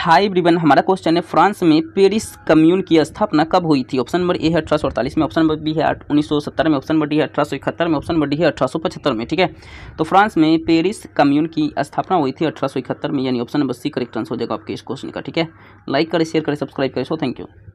high ब्रिबन हमारा question है France में पेरिस कम्यून की स्थापना कब हुई थी ऑप्शन नंबर ए है अठारह में ऑप्शन नंबर बी है उन्नीस में ऑप्शन नंबर डी है अठारह में ऑप्शन नंबर डी है अठारह में ठीक है तो फ्रांस में पेरिस कम्यून की स्थापना हुई थी अठारह में यानी option number C correct answer हो जाएगा आपके इस क्वेश्चन का ठीक है लाइक करें शेयर करें सब्सक्राइब करें सो थैंक यू